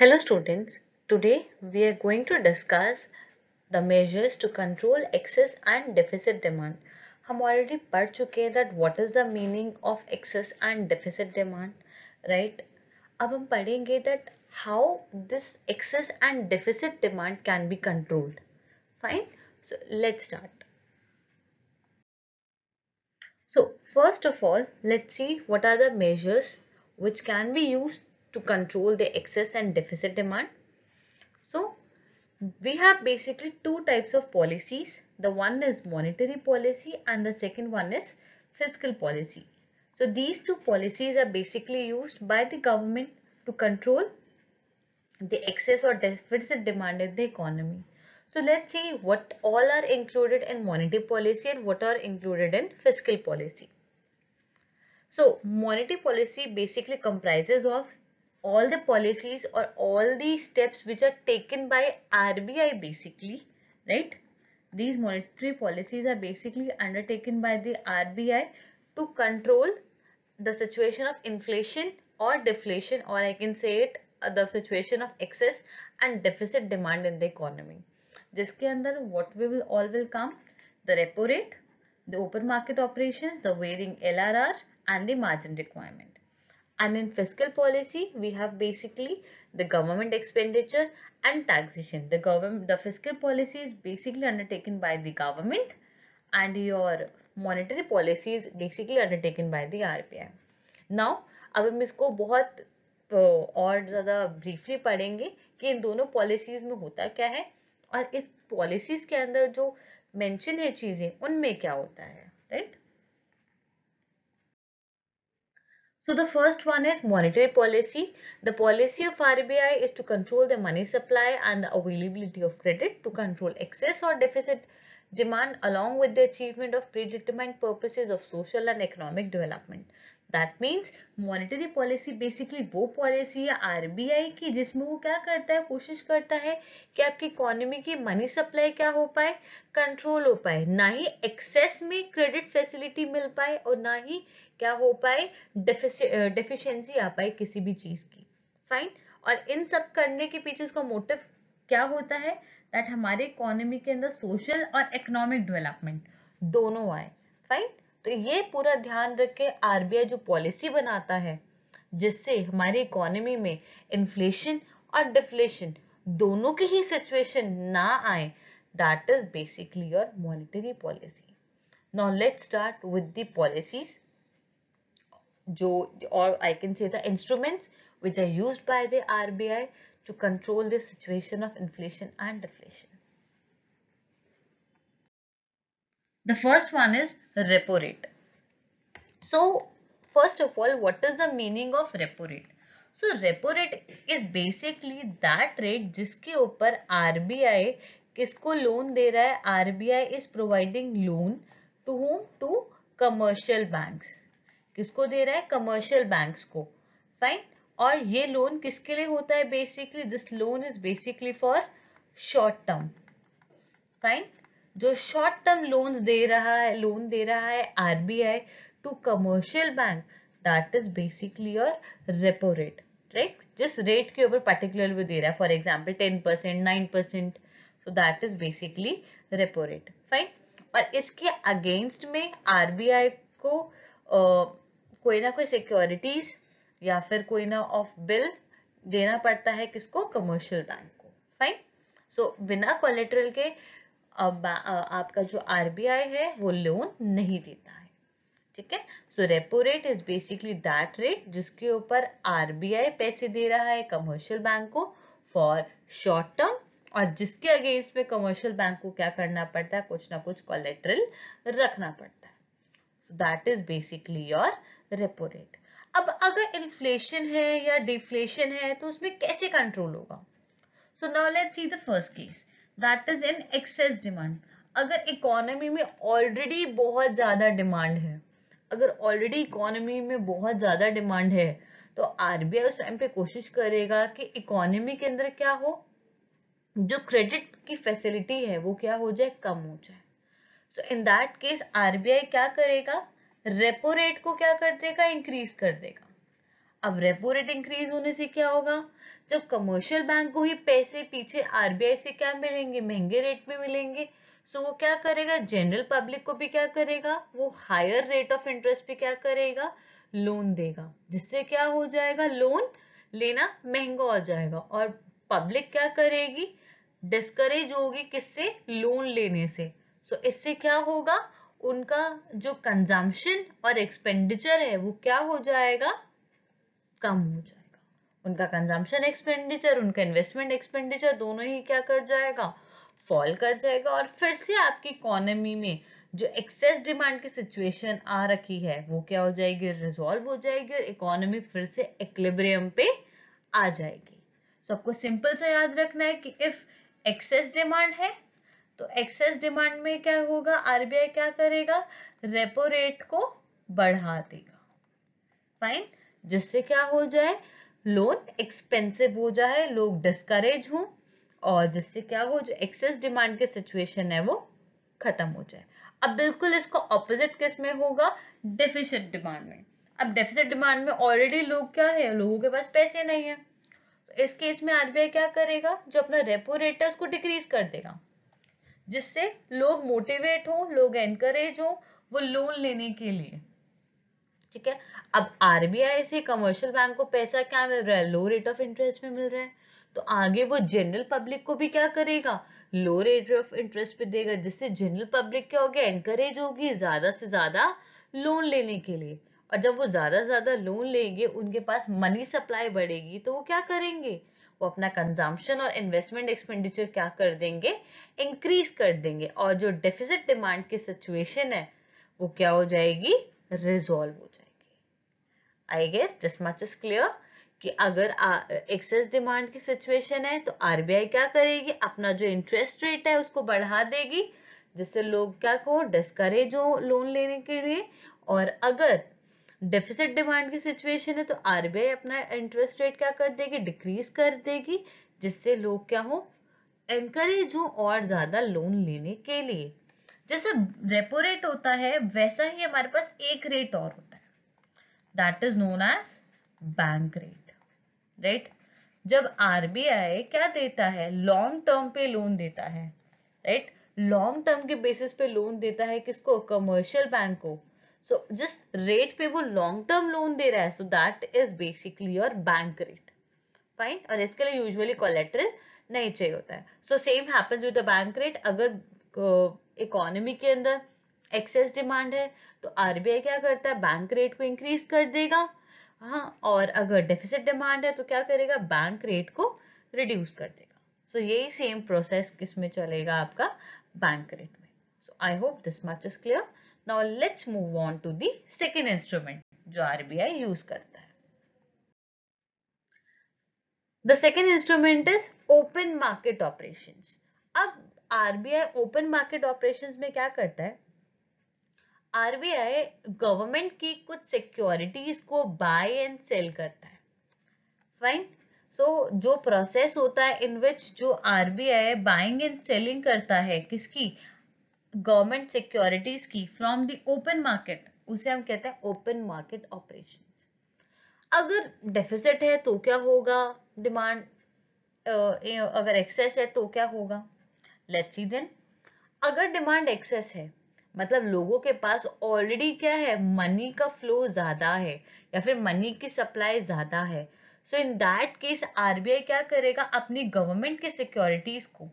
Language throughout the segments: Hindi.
Hello students, today we are going to discuss the measures to control excess and deficit demand. हम already part चुके that what is the meaning of excess and deficit demand, right? अब हम पढ़ेंगे that how this excess and deficit demand can be controlled. Fine? So let's start. So first of all, let's see what are the measures which can be used to control the excess and deficit demand. So we have basically two types of policies. The one is monetary policy and the second one is fiscal policy. So these two policies are basically used by the government to control the excess or deficit demand in the economy. So let's see what all are included in monetary policy and what are included in fiscal policy. So monetary policy basically comprises of all the policies or all the steps which are taken by RBI basically, right? These monetary policies are basically undertaken by the RBI to control the situation of inflation or deflation or I can say it uh, the situation of excess and deficit demand in the economy. जिसके अंदर what we will all will come the repo rate, the open market operations, the varying LRR and the margin requirement. And in fiscal policy, we have basically the government expenditure and taxation. The government, the fiscal policy is basically undertaken by the government and your monetary policy is basically undertaken by the RBI. Now, ab hum isko bahut तो और ज़्यादा ब्रीफली पढ़ेंगे कि इन दोनों पॉलिसीज़ में होता क्या है और इस पॉलिसीज़ के अंदर जो मेंशन है चीज़ें उनमें क्या होता है right So the first one is monetary policy. The policy of RBI is to control the money supply and the availability of credit to control excess or deficit demand along with the achievement of predetermined purposes of social and economic development. That means monetary policy basically वो पॉलिसी है आरबीआई की जिसमें वो क्या करता है कोशिश करता है कि आपकी इकोनॉमी की मनी सप्लाई क्या हो पाए कंट्रोल हो पाए ना ही एक्सेस में क्रेडिट फैसिलिटी मिल पाए और ना ही क्या हो पाए डेफिशिएंसी आ पाए किसी भी चीज की फाइन और इन सब करने के पीछे उसका मोटिव क्या होता है दैट हमारे इकोनॉमी के अंदर सोशल और इकोनॉमिक डेवलपमेंट दोनों आए फाइन तो ये पूरा ध्यान रख के आरबीआई जो पॉलिसी बनाता है जिससे हमारी इकोनॉमी में इन्फ्लेशन और डिफ्लेशन दोनों की ही सिचुएशन ना आए that is basically your monetary policy now let's start with the policies जो और I can say the instruments which are used by the RBI to control the situation of inflation and deflation The first one is repo rate. So first of all, what is the meaning of repo rate? So repo rate is basically that rate jiske upar RBI kisko loan de raha hai rbi is providing loan to whom to commercial banks kisko de raha hai commercial banks ko fine और ये लोन किसके लिए होता है basically this loan is basically for short term fine जो शॉर्ट टर्म लोन्स दे रहा है लोन दे रहा है RBI to commercial bank that is basically your repo rate right जिस रेट के ऊपर पर्टिकुलर वो दे रहा है for example ten percent nine percent so that is basically repo rate fine और इसके अगेंस्ट में आरबीआई को कोई ना कोई सिक्योरिटीज या फिर कोई ना ऑफ बिल देना पड़ता है किसको कमर्शियल बैंक को फाइन सो so, बिना कोलेट्रल के आपका जो आरबीआई है वो लोन नहीं देता है ठीक है so repo rate is basically that rate जिसके ऊपर आरबीआई पैसे दे रहा है कमर्शियल बैंक को फॉर शॉर्ट टर्म और जिसके अगेंस्ट में कमर्शियल बैंक को क्या करना पड़ता है कुछ ना कुछ कोलेट्रल रखना पड़ता है so that is basically your repo rate अब अगर इन्फ्लेशन है या डिफ्लेशन है तो उसमें कैसे कंट्रोल होगा so now let's see the first case that is in excess demand अगर इकोनॉमी में ऑलरेडी बहुत ज़्यादा डिमांड है अगर ऑलरेडी इकोनॉमी में बहुत ज़्यादा डिमांड है तो आरबीआई उस टाइम पे कोशिश करेगा कि इकोनॉमी के अंदर क्या हो जो क्रेडिट की फैसिलिटी है वो क्या हो जाए कम हो जाए so in that case RBI क्या करेगा रेपो रेट को क्या कर देगा इंक्रीज कर देगा अब रेपो रेट इंक्रीज होने से क्या होगा जब कमर्शियल बैंक को ही पैसे पीछे आरबीआई से क्या मिलेंगे महंगे रेट में मिलेंगे सो वो क्या करेगा जनरल पब्लिक को भी क्या करेगा वो हायर रेट ऑफ इंटरेस्ट पे क्या करेगा लोन देगा जिससे क्या हो जाएगा लोन लेना महंगा हो जाएगा और पब्लिक क्या करेगी डिस्करेज होगी किससे लोन लेने से सो so, इससे क्या होगा उनका जो कंजम्पशन और एक्सपेंडिचर है वो क्या हो जाएगा कम हो जाएगा उनका कंजम्पशन एक्सपेंडिचर उनका इन्वेस्टमेंट एक्सपेंडिचर दोनों ही क्या कर जाएगा फॉल कर जाएगा और फिर से आपकी इकोनॉमी में जो एक्सेस डिमांड की सिचुएशन आ रखी है वो क्या हो जाएगी रिजॉल्व हो जाएगी और इकोनॉमी फिर से एक्लिब्रियम पे आ जाएगी सो आपको सिंपल सा याद रखना है कि इफ एक्सेस डिमांड है तो एक्सेस डिमांड में क्या होगा आरबीआई क्या करेगा रेपो रेट को बढ़ा देगा फाइन जिससे क्या हो जाए लोन एक्सपेंसिव हो जाए लोग डिस्करेज हों और जिससे क्या हो जो एक्सेस डिमांड के सिचुएशन है वो खत्म हो जाए अब बिल्कुल इसका ऑपोजिट किस में होगा डेफिसिट डिमांड में अब डेफिसिट डिमांड में ऑलरेडी लोग क्या है लोगों के पास पैसे नहीं है तो इस केस में आरबीआई क्या करेगा जो अपना रेपो रेट है उसको डिक्रीज कर देगा जिससे लोग मोटिवेट हो लोग एनकरेज हो वो लोन लेने के लिए ठीक है अब आरबीआई से कमर्शियल बैंक को पैसा क्या मिल रहा है लो रेट ऑफ इंटरेस्ट में मिल रहा है तो आगे वो जनरल पब्लिक को भी क्या करेगा लो रेट ऑफ इंटरेस्ट पे देगा जिससे जनरल पब्लिक क्या होगी एनकरेज होगी ज्यादा से ज्यादा लोन लेने के लिए और जब वो ज्यादा से ज्यादा लोन लेंगे उनके पास मनी सप्लाई बढ़ेगी तो वो क्या करेंगे वो अपना कंजम्पशन और इन्वेस्टमेंट एक्सपेंडिचर क्या कर देंगे इंक्रीज कर देंगे और जो डेफिजिट डिमांड की सिचुएशन है वो क्या हो जाएगी रिजॉल्व हो जाएगी I guess this much is clear कि अगर एक्सेस डिमांड की सिचुएशन है तो आरबीआई क्या करेगी अपना जो इंटरेस्ट रेट है उसको बढ़ा देगी जिससे लोग क्या को डिस्करेज हो लोन लेने के लिए और अगर डेफिसिट डिमांड की सिचुएशन है तो आरबीआई अपना इंटरेस्ट रेट क्या कर देगी डिक्रीज कर देगी जिससे लोग क्या हो एनकरेज हो और ज्यादा लोन लेने के लिए जैसे रेपो रेट होता है वैसा ही हमारे पास एक रेट और होता है that is known as bank rate right जब आरबीआई क्या देता है लॉन्ग टर्म पे लोन देता है राइट लॉन्ग टर्म के बेसिस पे लोन देता है किसको कमर्शियल बैंक को सो जिस रेट पे वो लॉन्ग टर्म लोन दे रहा है so that is basically your bank rate fine और इसके लिए यूजुअली कोलेट्रल नहीं चाहिए होता है so same happens with the bank rate अगर इकोनॉमी uh, के अंदर एक्सेस डिमांड है तो आरबीआई क्या करता है बैंक रेट को इंक्रीज कर देगा हाँ और अगर डेफिसिट डिमांड है तो क्या करेगा बैंक रेट को रिड्यूस कर देगा सो so, यही सेम प्रोसेस किस में चलेगा आपका बैंक रेट में so I hope this much is clear now let's move on to the second instrument जो आरबीआई यूज करता है the second instrument is open market operation अब आरबीआई ओपन मार्केट ऑपरेशन में क्या करता है आरबीआई गवर्नमेंट की कुछ सिक्योरिटीज को बाय एंड सेल करता है फाइन सो so, जो प्रोसेस होता है इन विच जो आरबीआई बाइंग एंड सेलिंग करता है किसकी गवर्नमेंट सिक्योरिटीज की फ्रॉम द ओपन मार्केट उसे हम कहते हैं ओपन मार्केट ऑपरेशन अगर डेफिसिट है तो क्या होगा डिमांड अगर एक्सेस है तो क्या होगा लेट्स सी देन अगर डिमांड एक्सेस है मतलब लोगों के पास ऑलरेडी क्या है मनी का फ्लो ज्यादा है या फिर मनी की सप्लाई ज्यादा है so in that case RBI क्या करेगा अपनी गवर्नमेंट के सिक्योरिटीज को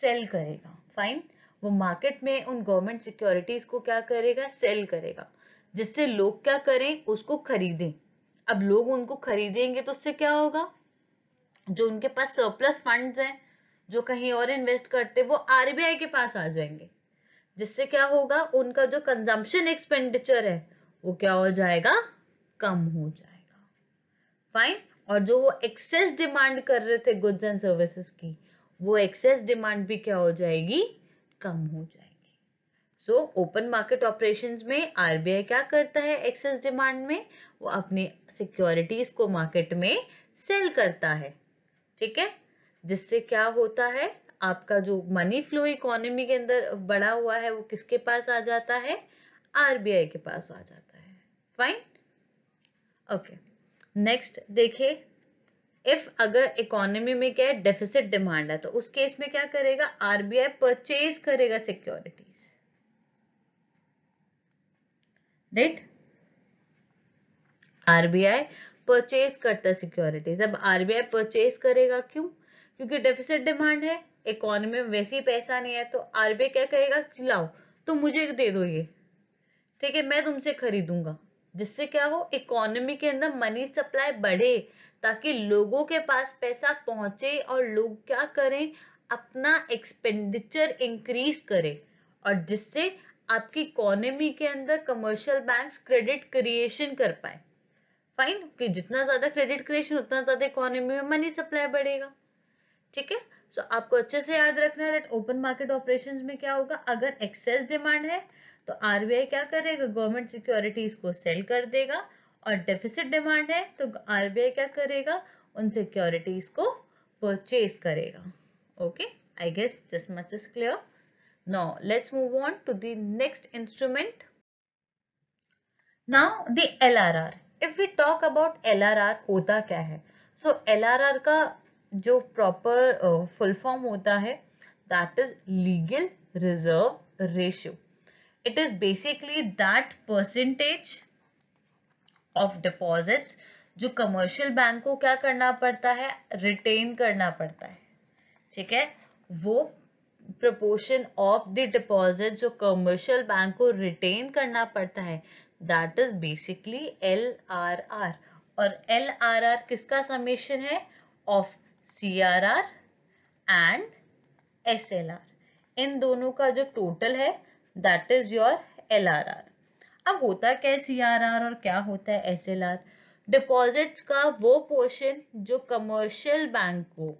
सेल करेगा फाइन वो मार्केट में उन गवर्नमेंट सिक्योरिटीज को क्या करेगा सेल करेगा जिससे लोग क्या करें उसको खरीदें अब लोग उनको खरीदेंगे तो उससे क्या होगा जो उनके पास सरप्लस फंड्स हैं जो कहीं और इन्वेस्ट करते वो आरबीआई के पास आ जाएंगे जिससे क्या होगा उनका जो कंजम्पशन एक्सपेंडिचर है वो क्या हो जाएगा कम हो जाएगा फाइन और जो वो एक्सेस डिमांड कर रहे थे गुड्स एंड सर्विसेज की वो एक्सेस डिमांड भी क्या हो जाएगी कम हो जाएगी सो ओपन मार्केट ऑपरेशंस में आरबीआई क्या करता है एक्सेस डिमांड में वो अपनी सिक्योरिटीज को मार्केट में सेल करता है ठीक है जिससे क्या होता है आपका जो मनी फ्लो इकोनॉमी के अंदर बढ़ा हुआ है वो किसके पास आ जाता है आरबीआई के पास आ जाता है फाइन ओके नेक्स्ट देखिए इफ अगर इकोनॉमी में क्या है डेफिसिट डिमांड है तो उस केस में क्या करेगा आरबीआई परचेज करेगा सिक्योरिटीज राइट आरबीआई परचेज करता सिक्योरिटीज अब आरबीआई परचेज करेगा क्यों क्योंकि डेफिसिट डिमांड है इकोनॉमी में वैसे ही पैसा नहीं है तो आरबीआई क्या करेगा लाओ तो मुझे दे दो ये ठीक है मैं तुमसे खरीदूंगा जिससे क्या हो इकोनॉमी के अंदर मनी सप्लाई बढ़े ताकि लोगों के पास पैसा पहुंचे और लोग क्या करें अपना एक्सपेंडिचर इंक्रीज करें और जिससे आपकी इकोनॉमी के अंदर कमर्शियल बैंक्स क्रेडिट क्रिएशन कर पाए फाइन कि जितना ज्यादा क्रेडिट क्रिएशन उतना ज्यादा इकोनॉमी में मनी सप्लाई बढ़ेगा ठीक है सो so, आपको अच्छे से याद रखना है ओपन मार्केट ऑपरेशंस में क्या होगा अगर एक्सेस डिमांड है तो आरबीआई क्या करेगा गवर्नमेंट सिक्योरिटीज को सेल कर देगा और डेफिसिट डिमांड है तो आरबीआई क्या करेगा उन सिक्योरिटीज को परचेज करेगा okay I guess this much is clear now let's move on to the next instrument now the lrr if we talk about होता क्या है सो so lrr का जो प्रॉपर फुल फॉर्म होता है that is legal reserve ratio it is basically that percentage of deposits जो कमर्शियल बैंक को क्या करना पड़ता है रिटेन करना पड़ता है ठीक है वो प्रपोर्शन ऑफ द डिपॉजिट जो कमर्शियल बैंक को रिटेन करना पड़ता है that is basically L R R और एल आर आर किसका समेशन है ऑफ CRR एंड SLR इन दोनों का जो टोटल है दैट इज योर आर अब होता क्या है CRR और क्या होता है SLR डिपॉजिट्स का वो पोर्शन जो कमर्शियल बैंक को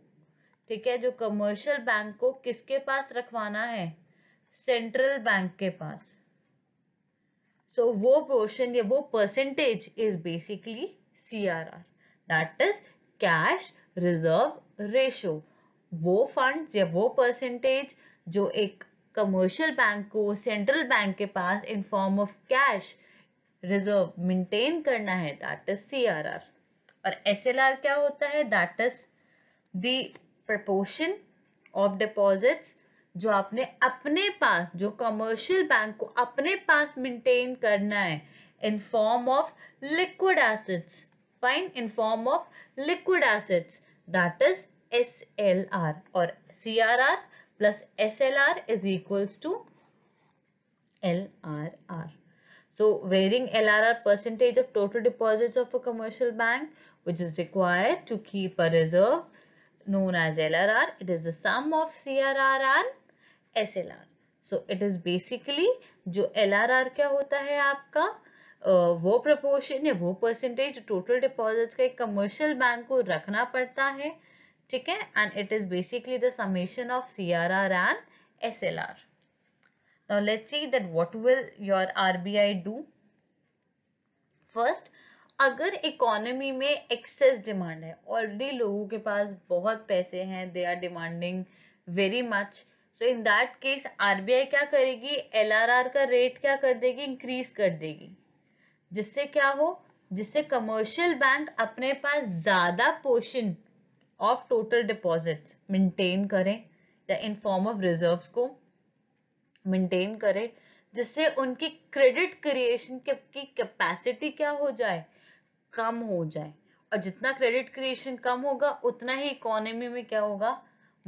ठीक है जो कमर्शियल बैंक को किसके पास रखवाना है सेंट्रल बैंक के पास सो so, वो पोर्शन या वो percentage is basically C R R that is cash reserve ratio वो फंड या वो परसेंटेज जो एक कमर्शियल बैंक को सेंट्रल बैंक के पास in form of cash reserve maintain करना है दैट इज सी और एस क्या होता है that is the proportion of deposits जो आपने अपने पास जो कमर्शियल बैंक को अपने पास मेंटेन करना है in form of liquid assets fine in form of liquid assets that is SLR or CRR plus SLR is equals to LRR. So varying LRR percentage of total deposits of a commercial bank which is required to keep a reserve known as LRR. It is the sum of CRR and SLR. So it is basically जो LRR क्या होता है आपका वो प्रपोर्शन या वो परसेंटेज टोटल डिपॉजिट का एक कमर्शियल बैंक को रखना पड़ता है ठीक है and it is basically the summation of C R R and S L R see that what will your R B I do first अगर इकोनॉमी में एक्सेस डिमांड है ऑलरेडी लोगों के पास बहुत पैसे हैं they are demanding very much so in that case RBI क्या करेगी एलआरआर का रेट क्या कर देगी इंक्रीज कर देगी जिससे क्या हो जिससे कमर्शियल बैंक अपने पास ज्यादा portion of total deposits maintain करें या इन फॉर्म ऑफ रिजर्व्स को मेंटेन करें जिससे उनकी क्रेडिट क्रिएशन की कैपेसिटी क्या हो जाए कम हो जाए और जितना क्रेडिट क्रिएशन कम होगा उतना ही इकोनॉमी में क्या होगा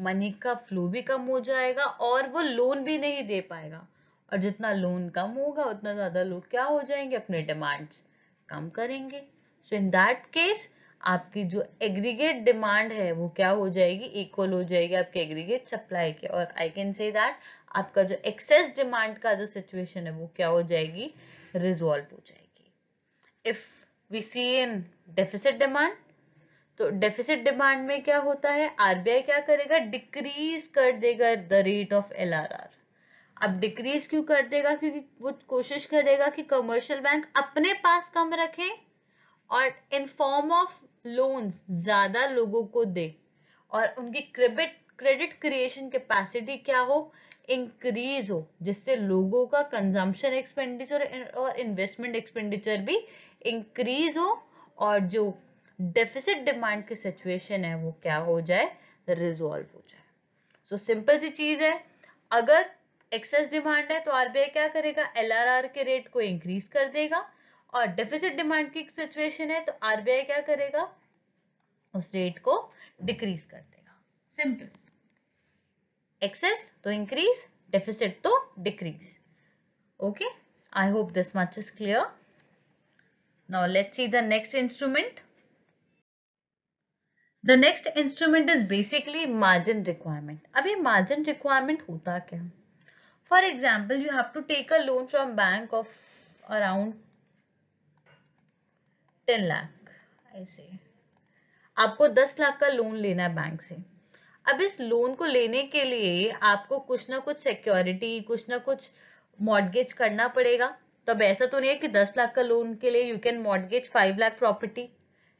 मनी का फ्लो भी कम हो जाएगा और वो लोन भी नहीं दे पाएगा और जितना लोन कम होगा उतना ज्यादा लोग क्या हो जाएंगे अपने डिमांड्स कम करेंगे सो इन दैट केस आपकी जो एग्रीगेट डिमांड है वो क्या हो जाएगी इक्वल हो जाएगी आपके एग्रीगेट सप्लाई के और आई कैन से दैट आपका जो एक्सेस डिमांड का जो सिचुएशन है वो क्या हो जाएगी रिजॉल्व हो जाएगी if we see in deficit demand तो डेफिसिट डिमांड में क्या होता है आरबीआई क्या करेगा डिक्रीज कर देगा the rate of L R R अब डिक्रीज क्यों कर देगा क्योंकि वो कोशिश करेगा कि कमर्शियल बैंक अपने पास कम रखे और इन फॉर्म ऑफ लोन्स ज्यादा लोगों को दे और उनकी क्रेडिट क्रेडिट क्रिएशन कैपेसिटी क्या हो इंक्रीज हो जिससे लोगों का कंजम्पशन एक्सपेंडिचर और इन्वेस्टमेंट एक्सपेंडिचर भी इंक्रीज हो और जो डेफिसिट डिमांड की सिचुएशन है वो क्या हो जाए रिजॉल्व हो जाए सो सिंपल सी चीज है अगर एक्सेस डिमांड है तो आरबीआई क्या करेगा एलआरआर के रेट को इंक्रीज कर देगा और डेफिसिट डिमांड की सिचुएशन है तो आरबीआई क्या करेगा उस रेट को डिक्रीज कर देगा सिंपल एक्सेस तो इंक्रीज डेफिसिट तो decrease okay I hope this much is clear now let see the next instrument the next instrument is basically margin requirement अभी मार्जिन रिक्वायरमेंट होता क्या है for example you have to take a loan from bank of around 10 lakh i say आपको 10 लाख का लोन लेना है बैंक से अब इस लोन को लेने के लिए आपको कुछ ना कुछ सिक्योरिटी कुछ ना कुछ मॉडगेज करना पड़ेगा तो अब ऐसा तो नहीं है कि 10 लाख का लोन के लिए you can mortgage 5 lakh property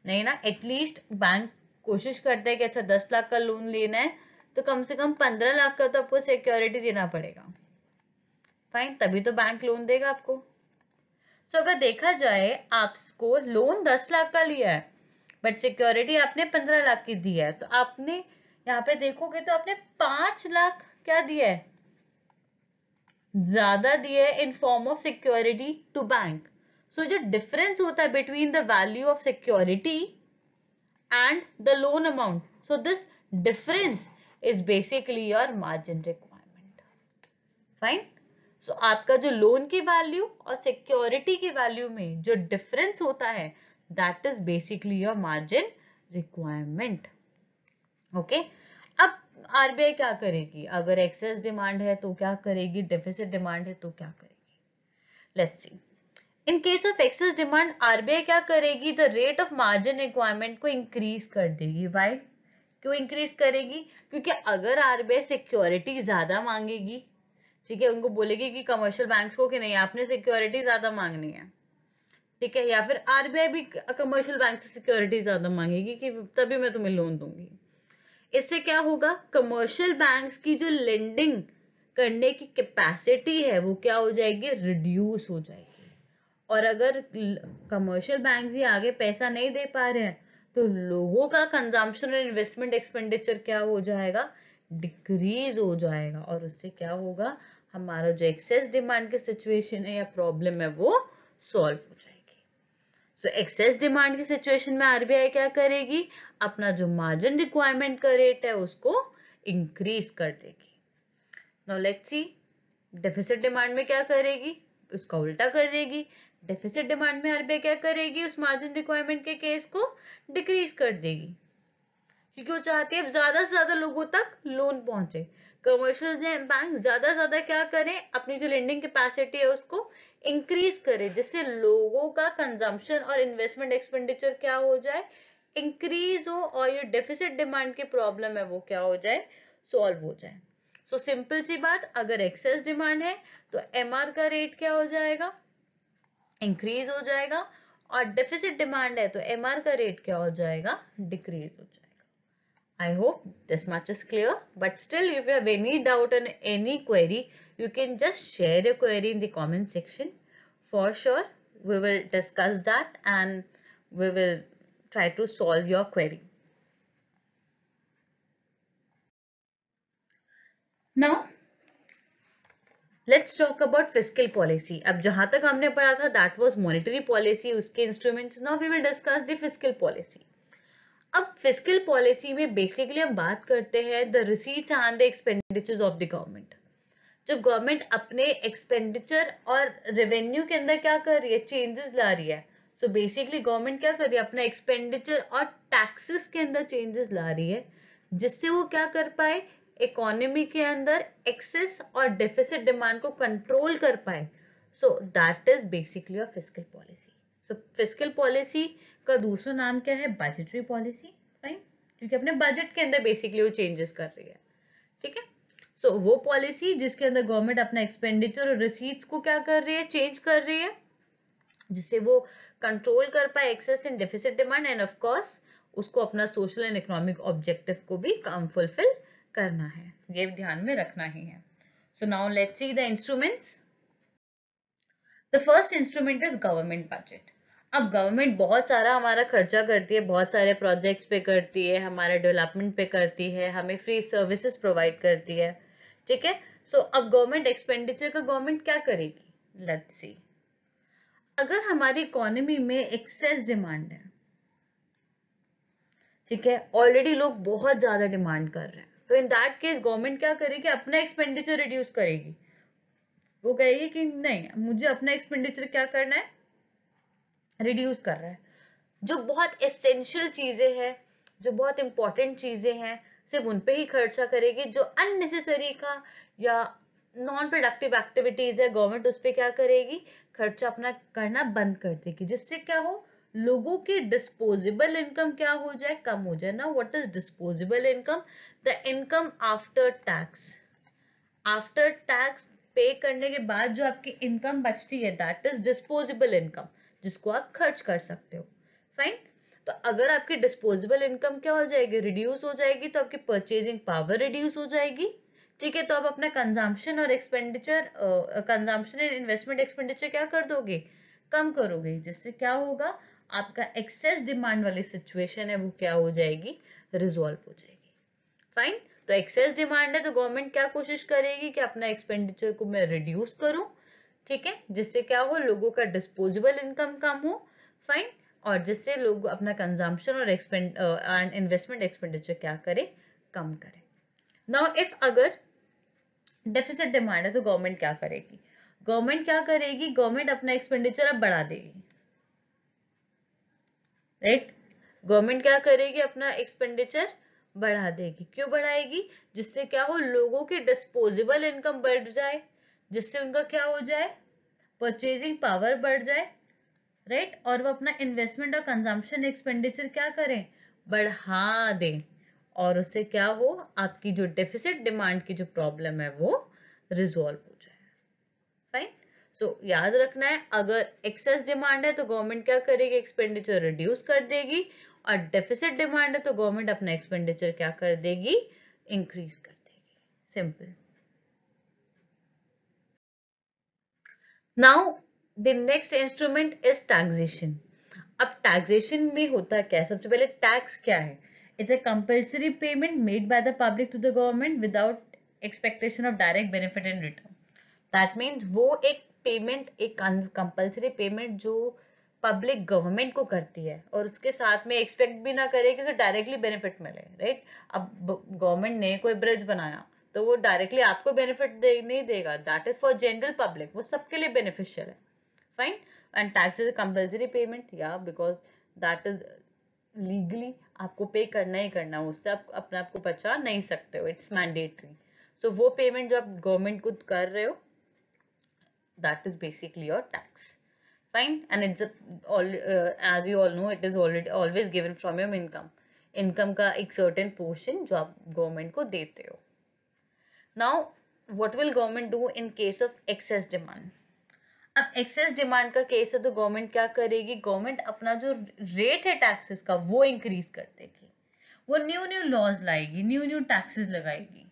नहीं ना एटलीस्ट बैंक कोशिश करता है कि अच्छा 10 लाख का लोन लेना है तो कम से कम 15 लाख का तो आपको सिक्योरिटी देना पड़ेगा फाइन तभी तो बैंक लोन देगा आपको सो so, अगर देखा जाए आपको लोन दस लाख का लिया है बट सिक्योरिटी आपने पंद्रह लाख की दी है तो आपने यहाँ पे देखोगे तो आपने पांच लाख क्या दिया है ज्यादा दिया है in form of security to bank so जो डिफरेंस होता है between the value of security and the loan amount so this difference is basically your margin requirement fine so so, आपका जो लोन की वैल्यू और सिक्योरिटी की वैल्यू में जो डिफरेंस होता है that is basically your margin requirement okay अब आरबीआई क्या करेगी अगर एक्सेस डिमांड है तो क्या करेगी डेफिसिट डिमांड है तो क्या करेगी let's see in case of excess demand RBI क्या करेगी the rate of margin requirement को इंक्रीज कर देगी बाई क्यों इंक्रीज करेगी क्योंकि अगर आरबीआई सिक्योरिटी ज्यादा मांगेगी ठीक है उनको बोलेगी कि कमर्शियल बैंक को कि नहीं आपने सिक्योरिटी ज्यादा मांगनी है ठीक है या फिर आरबीआई भी कमर्शियल बैंक से सिक्योरिटी ज्यादा मांगेगी कि तभी मैं तुम्हें लोन दूंगी इससे क्या होगा कमर्शियल बैंक की जो लेंडिंग करने की कैपेसिटी है वो क्या हो जाएगी रिड्यूस हो जाएगी और अगर कमर्शियल बैंक ही आगे पैसा नहीं दे पा रहे हैं तो लोगों का कंजम्पशन और इन्वेस्टमेंट एक्सपेंडिचर क्या हो जाएगा डिक्रीज हो जाएगा और उससे क्या होगा हमारा जो एक्सेस डिमांड की सिचुएशन है या प्रॉब्लम है वो सॉल्व हो जाएगी सो एक्सेस डिमांड की सिचुएशन में आरबीआई क्या करेगी अपना जो मार्जिन रिक्वायरमेंट का रेट है उसको इंक्रीज कर देगी now let's see deficit demand में क्या करेगी उसका उल्टा कर देगी डेफिसिट डिमांड में आरबीआई क्या करेगी उस मार्जिन रिक्वायरमेंट के केस को डिक्रीज कर देगी क्योंकि वो चाहती है ज्यादा से ज्यादा लोगों तक लोन पहुंचे कमर्शियल बैंक ज्यादा ज्यादा क्या करें अपनी जो लेंडिंग कैपेसिटी है उसको इंक्रीज करें जिससे लोगों का कंजम्पशन और इन्वेस्टमेंट एक्सपेंडिचर क्या हो जाए इंक्रीज हो और ये डेफिसिट डिमांड की प्रॉब्लम है वो क्या हो जाए सॉल्व हो जाए सो सिंपल सी बात अगर एक्सेस डिमांड है तो एम का रेट क्या हो जाएगा इंक्रीज हो जाएगा और डेफिसिट डिमांड है तो एम का रेट क्या हो जाएगा डिक्रीज हो जाएगा I hope this much is clear. But still, if you have any doubt on any query, you can just share your query in the comment section. For sure, we will discuss that and we will try to solve your query. Now, let's talk about fiscal policy. Ab, जहां tak हमने पढ़ा tha, that was monetary policy, उसके instruments. Now we will discuss the fiscal policy. अब फिजिकल पॉलिसी में बेसिकली हम बात करते हैं the receipts and the expenditures of the government जब गवर्नमेंट अपने एक्सपेंडिचर और रेवेन्यू के अंदर क्या कर रही है चेंजेस ला रही है सो बेसिकली गवर्नमेंट क्या कर रही है अपना एक्सपेंडिचर और टैक्सेस के अंदर चेंजेस ला रही है जिससे वो क्या कर पाए इकोनॉमी के अंदर एक्सेस और डेफिसिट डिमांड को कंट्रोल कर पाए so that is basically a fiscal policy so fiscal policy का दूसरा नाम क्या है बजटरी पॉलिसी फाइन क्योंकि अपने बजट के अंदर बेसिकली वो चेंजेस कर रही है ठीक है सो so, वो पॉलिसी जिसके अंदर गवर्नमेंट अपना एक्सपेंडिचर और रिसीट्स को क्या कर रही है चेंज कर रही है जिससे वो कंट्रोल कर पाए excess in deficit demand and of course उसको अपना सोशल एंड इकोनॉमिक ऑब्जेक्टिव को भी फुलफिल करना है ये ध्यान में रखना ही है so now let's see the instruments the first instrument is government budget अब गवर्नमेंट बहुत सारा हमारा खर्चा करती है बहुत सारे प्रोजेक्ट्स पे करती है हमारे डेवलपमेंट पे करती है हमें फ्री सर्विसेज प्रोवाइड करती है ठीक है सो अब गवर्नमेंट एक्सपेंडिचर का गवर्नमेंट क्या करेगी लेट्स सी अगर हमारी इकोनॉमी में एक्सेस डिमांड है ठीक है ऑलरेडी लोग बहुत ज्यादा डिमांड कर रहे हैं तो इन दैट केस गवर्नमेंट क्या करेगी अपना एक्सपेंडिचर रिड्यूस करेगी वो कहेगी कि नहीं मुझे अपना एक्सपेंडिचर क्या करना है रिड्यूस कर रहा है जो बहुत एसेंशियल चीजें हैं जो बहुत इंपॉर्टेंट चीजें हैं सिर्फ उन पे ही खर्चा करेगी जो अननेसेसरी का या नॉन प्रोडक्टिव एक्टिविटीज है गवर्नमेंट उस पर क्या करेगी खर्चा अपना करना बंद कर देगी जिससे क्या हो लोगों की डिस्पोजेबल इनकम क्या हो जाए कम हो जाए ना what is disposable income the income after tax after tax pay करने के बाद जो आपकी इनकम बचती है दैट इज डिस्पोजेबल इनकम जिसको आप खर्च कर सकते हो फाइन तो अगर आपकी डिस्पोजेबल इनकम क्या हो जाएगी रिड्यूस हो जाएगी तो आपकी परचेजिंग पावर रिड्यूस हो जाएगी ठीक है तो आप अपना कंजम्पशन और expenditure consumption and investment expenditure क्या कर दोगे कम करोगे जिससे क्या होगा आपका एक्सेस डिमांड वाली सिचुएशन है वो क्या हो जाएगी रिजोल्व हो जाएगी फाइन तो एक्सेस डिमांड है तो गवर्नमेंट क्या कोशिश करेगी कि अपना एक्सपेंडिचर को मैं रिड्यूस करूं ठीक है जिससे क्या हो लोगों का डिस्पोजेबल इनकम कम हो फाइन और जिससे लोग अपना कंजम्पशन और एक्सपेंड इन्वेस्टमेंट एक्सपेंडिचर क्या करे कम करे नाउ इफ अगर डेफिसिट डिमांड है तो गवर्नमेंट क्या करेगी गवर्नमेंट क्या करेगी गवर्नमेंट अपना एक्सपेंडिचर अब बढ़ा देगी राइट right? गवर्नमेंट क्या करेगी अपना एक्सपेंडिचर बढ़ा देगी क्यों बढ़ाएगी जिससे क्या हो लोगों की डिस्पोजेबल इनकम बढ़ जाए जिससे उनका क्या हो जाए परचेजिंग पावर बढ़ जाए राइट right? और वो अपना इन्वेस्टमेंट और कंजम्पशन एक्सपेंडिचर क्या करें बढ़ा दें और उससे क्या वो आपकी जो डेफिसिट डिमांड की जो प्रॉब्लम है वो रिजॉल्व हो जाए फाइन सो so, याद रखना है अगर एक्सेस डिमांड है तो गवर्नमेंट क्या करेगी एक्सपेंडिचर रिड्यूस कर देगी और डेफिसिट डिमांड है तो गवर्नमेंट अपना एक्सपेंडिचर क्या कर देगी इंक्रीज कर देगी simple now the next instrument is taxation अब टैक्सेशन में होता क्या है सबसे पहले टैक्स क्या है it's a compulsory payment made by the public to the government without expectation of direct benefit in return that means वो एक पेमेंट एक कंपल्सरी पेमेंट जो पब्लिक गवर्नमेंट को करती है और उसके साथ में एक्सपेक्ट भी ना करे कि उसे डायरेक्टली बेनिफिट मिले राइट अब गवर्नमेंट ने कोई ब्रिज बनाया तो वो डायरेक्टली आपको बेनिफिट दे, नहीं देगा that is for general public वो सबके लिए बेनिफिशियल है fine and tax is compulsory payment या बिकॉज दैट इज लीगली आपको पे करना ही करना है उससे आप अपने आप को बचा नहीं सकते हो इट्स मैंडेटरी सो वो पेमेंट जो आप गवर्नमेंट को कर रहे हो that is basically your tax fine and it's as you all know it is know it is already always income from का एक सर्टेन पोर्शन जो आप गवर्नमेंट को देते हो now what will government do in case of excess demand अब एक्सेस डिमांड का केस है तो गवर्नमेंट क्या करेगी गवर्नमेंट अपना जो रेट है टैक्सेस का वो इंक्रीज कर देगी वो न्यू न्यू लॉज लाएगी न्यू न्यू टैक्सेस लगाएगी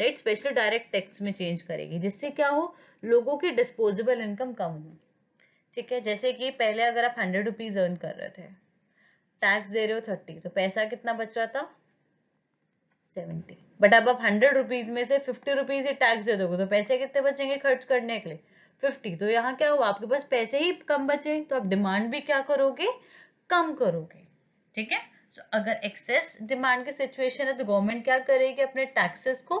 राइट स्पेशल डायरेक्ट टैक्स में चेंज करेगी जिससे क्या हो लोगों की डिस्पोजेबल इनकम कम हो ठीक है जैसे कि पहले अगर आप हंड्रेड रुपीज अर्न कर रहे थे टैक्स दे रहे हो थर्टी तो पैसा कितना बच रहा था 70 बट अब आप हंड्रेड रुपीज में से फिफ्टी रुपीज ही टैक्स दे दोगे तो पैसे कितने बचेंगे खर्च करने के लिए फिफ्टी तो यहाँ क्या हुआ आपके पास पैसे ही कम बचे तो आप डिमांड भी क्या करोगे कम करोगे ठीक है सो so, अगर एक्सेस डिमांड की सिचुएशन है तो गवर्नमेंट क्या करेगी अपने टैक्सेस को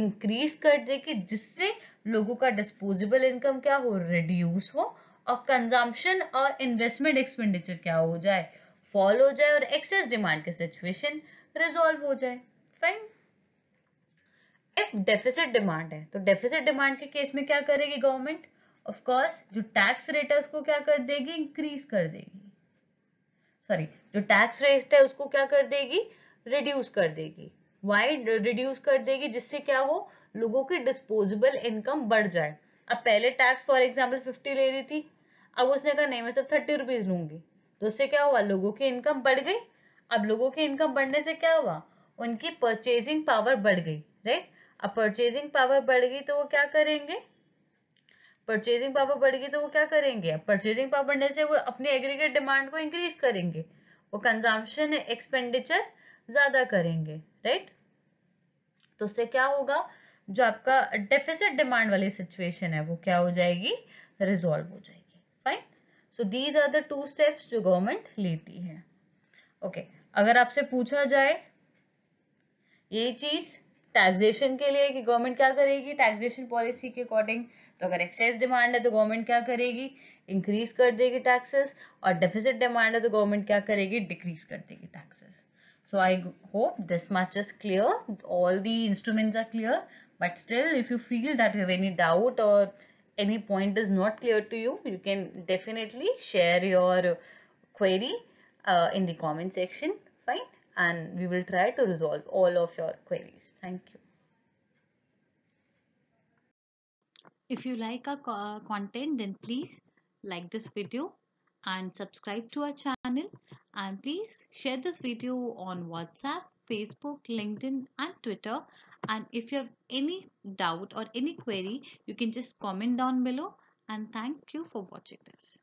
इंक्रीज कर देगी जिससे लोगों का डिस्पोजेबल इनकम क्या हो रिड्यूस हो और कंजम्पशन और इन्वेस्टमेंट एक्सपेंडिचर क्या हो जाए फॉल हो जाए और एक्सेस डिमांड की सिचुएशन रिजॉल्व हो जाए फाइन इफ डेफिसिट डिमांड है तो डेफिसिट डिमांड के केस में क्या करेगी गवर्नमेंट ऑफकोर्स जो टैक्स रेट है उसको क्या कर देगी इंक्रीज कर देगी सॉरी जो टैक्स रेट है उसको क्या कर देगी रिड्यूस कर देगी वाई रिड्यूस कर देगी जिससे क्या हो लोगों की डिस्पोजेबल इनकम बढ़ जाए अब पहले टैक्स फॉर एग्जाम्पल फिफ्टी ले रही थी अब उसने कहा नहीं मैं सब थर्टी रुपीज लूंगी तो उससे क्या हुआ लोगों की इनकम बढ़ गई अब लोगों की इनकम बढ़ने से क्या हुआ उनकी परचेजिंग पावर बढ़ गई राइट अब परचेजिंग पावर बढ़ गई तो वो क्या करेंगे परचेजिंग पावर बढ़ गई तो वो क्या करेंगे अब परचेजिंग पावर बढ़ने से वो अपनी एग्रीगेट डिमांड को इंक्रीज करेंगे वो कंजम्पशन एक्सपेंडिचर ज्यादा करेंगे राइट तो उससे क्या होगा जो आपका डेफिसिट डिमांड वाली सिचुएशन है वो क्या हो जाएगी रिजॉल्व हो जाएगी fine so these are the two steps जो गवर्नमेंट लेती है ओके okay, अगर आपसे पूछा जाए ये चीज टैक्सेशन के लिए कि गवर्नमेंट क्या करेगी टैक्सेशन पॉलिसी के अकॉर्डिंग तो अगर एक्सेस डिमांड है तो गवर्नमेंट क्या करेगी इंक्रीज कर देगी टैक्सेस और डेफिसिट डिमांड है तो गवर्नमेंट क्या करेगी डिक्रीज कर देगी taxes so I hope this much is clear all the instrument are clear but still if you feel that you have any doubt or any point is not clear to you you can definitely share your query in the comment section fine and we will try to resolve all of your queries. Thank you. If you like our uh, content, then please like this video and subscribe to our channel and please share this video on WhatsApp, Facebook, LinkedIn and Twitter and if you have any doubt or any query you can just comment down below and thank you for watching this.